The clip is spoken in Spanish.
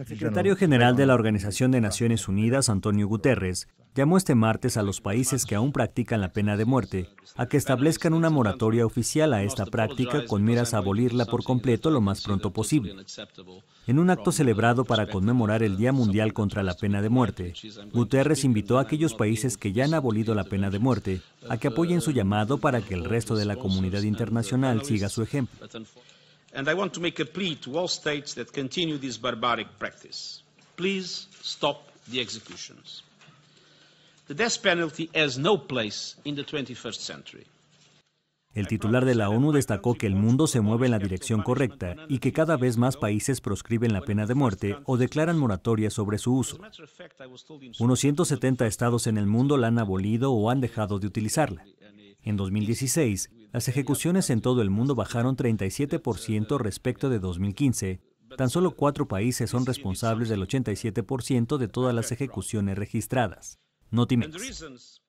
El Secretario General de la Organización de Naciones Unidas, Antonio Guterres, llamó este martes a los países que aún practican la pena de muerte a que establezcan una moratoria oficial a esta práctica con miras a abolirla por completo lo más pronto posible. En un acto celebrado para conmemorar el Día Mundial contra la Pena de Muerte, Guterres invitó a aquellos países que ya han abolido la pena de muerte a que apoyen su llamado para que el resto de la comunidad internacional siga su ejemplo and I want to make a plea to all states that continue this barbaric practice. Please stop the executions. The death penalty has no place in the 21st century. El titular de la ONU destacó que el mundo se mueve en la dirección correcta y que cada vez más países proscriben la pena de muerte o declaran moratorias sobre su uso. Unos 170 estados en el mundo la han abolido o han dejado de utilizarla. En 2016, las ejecuciones en todo el mundo bajaron 37% respecto de 2015. Tan solo cuatro países son responsables del 87% de todas las ejecuciones registradas. Notimex.